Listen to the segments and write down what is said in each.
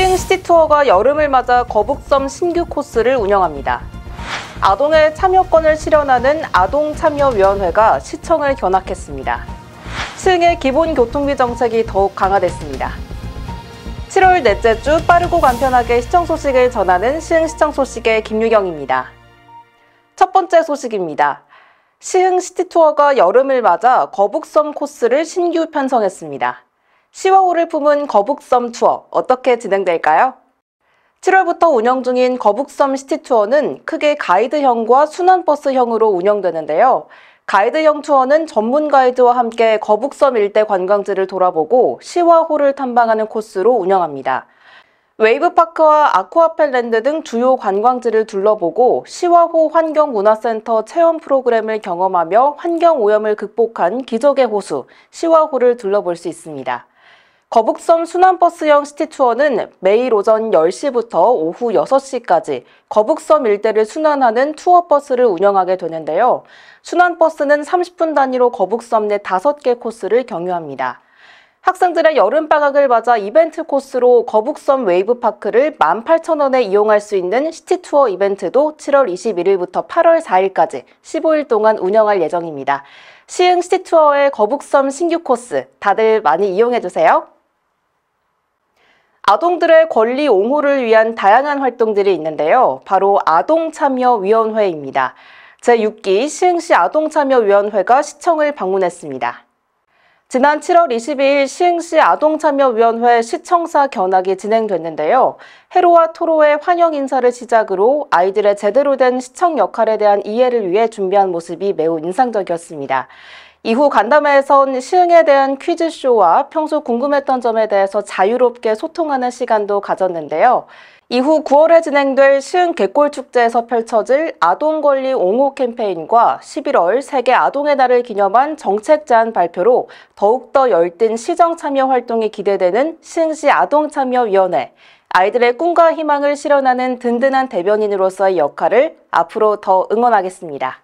시흥 시티투어가 여름을 맞아 거북섬 신규 코스를 운영합니다. 아동의 참여권을 실현하는 아동참여위원회가 시청을 견학했습니다. 시흥의 기본 교통비 정책이 더욱 강화됐습니다. 7월 넷째 주 빠르고 간편하게 시청 소식을 전하는 시흥시청 소식의 김유경입니다. 첫 번째 소식입니다. 시흥 시티투어가 여름을 맞아 거북섬 코스를 신규 편성했습니다. 시0월호를 품은 거북섬 투어 어떻게 진행될까요? 7월부터 운영 중인 거북섬 시티 투어는 크게 가이드형과 순환버스형으로 운영되는데요. 가이드형 투어는 전문 가이드와 함께 거북섬 일대 관광지를 돌아보고 시와 호를 탐방하는 코스로 운영합니다. 웨이브파크와 아쿠아펠랜드 등 주요 관광지를 둘러보고 시와호 환경문화센터 체험 프로그램을 경험하며 환경오염을 극복한 기적의 호수 시와호를 둘러볼 수 있습니다. 거북섬 순환버스형 시티투어는 매일 오전 10시부터 오후 6시까지 거북섬 일대를 순환하는 투어버스를 운영하게 되는데요. 순환버스는 30분 단위로 거북섬 내 5개 코스를 경유합니다. 학생들의 여름방학을 맞아 이벤트 코스로 거북섬 웨이브파크를 18,000원에 이용할 수 있는 시티투어 이벤트도 7월 21일부터 8월 4일까지 15일 동안 운영할 예정입니다. 시흥 시티투어의 거북섬 신규 코스 다들 많이 이용해주세요. 아동들의 권리 옹호를 위한 다양한 활동들이 있는데요. 바로 아동참여위원회입니다. 제6기 시흥시 아동참여위원회가 시청을 방문했습니다. 지난 7월 22일 시흥시 아동참여위원회 시청사 견학이 진행됐는데요. 해로와 토로의 환영 인사를 시작으로 아이들의 제대로 된 시청 역할에 대한 이해를 위해 준비한 모습이 매우 인상적이었습니다. 이후 간담회에선 시흥에 대한 퀴즈쇼와 평소 궁금했던 점에 대해서 자유롭게 소통하는 시간도 가졌는데요. 이후 9월에 진행될 시흥 개골축제에서 펼쳐질 아동권리 옹호 캠페인과 11월 세계 아동의 날을 기념한 정책 제안 발표로 더욱더 열띤 시정 참여 활동이 기대되는 시흥시 아동참여위원회, 아이들의 꿈과 희망을 실현하는 든든한 대변인으로서의 역할을 앞으로 더 응원하겠습니다.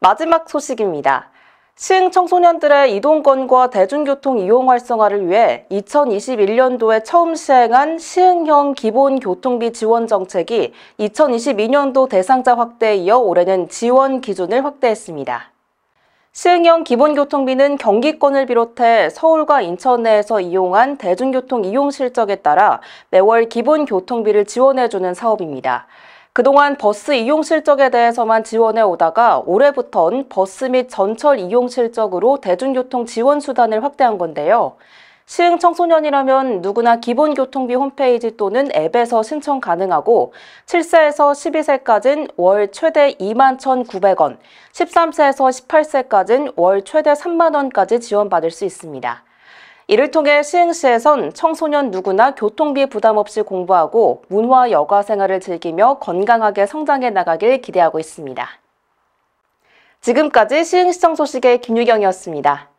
마지막 소식입니다. 시흥 청소년들의 이동권과 대중교통 이용 활성화를 위해 2021년도에 처음 시행한 시흥형 기본교통비 지원 정책이 2022년도 대상자 확대에 이어 올해는 지원 기준을 확대했습니다. 시흥형 기본교통비는 경기권을 비롯해 서울과 인천 내에서 이용한 대중교통 이용 실적에 따라 매월 기본교통비를 지원해주는 사업입니다. 그동안 버스 이용 실적에 대해서만 지원해 오다가 올해부턴 버스 및 전철 이용 실적으로 대중교통 지원 수단을 확대한 건데요. 시흥 청소년이라면 누구나 기본교통비 홈페이지 또는 앱에서 신청 가능하고 7세에서 12세까지는 월 최대 21,900원, 13세에서 18세까지는 월 최대 3만 원까지 지원받을 수 있습니다. 이를 통해 시흥시에선 청소년 누구나 교통비 부담 없이 공부하고 문화 여가 생활을 즐기며 건강하게 성장해 나가길 기대하고 있습니다. 지금까지 시흥시청 소식의 김유경이었습니다.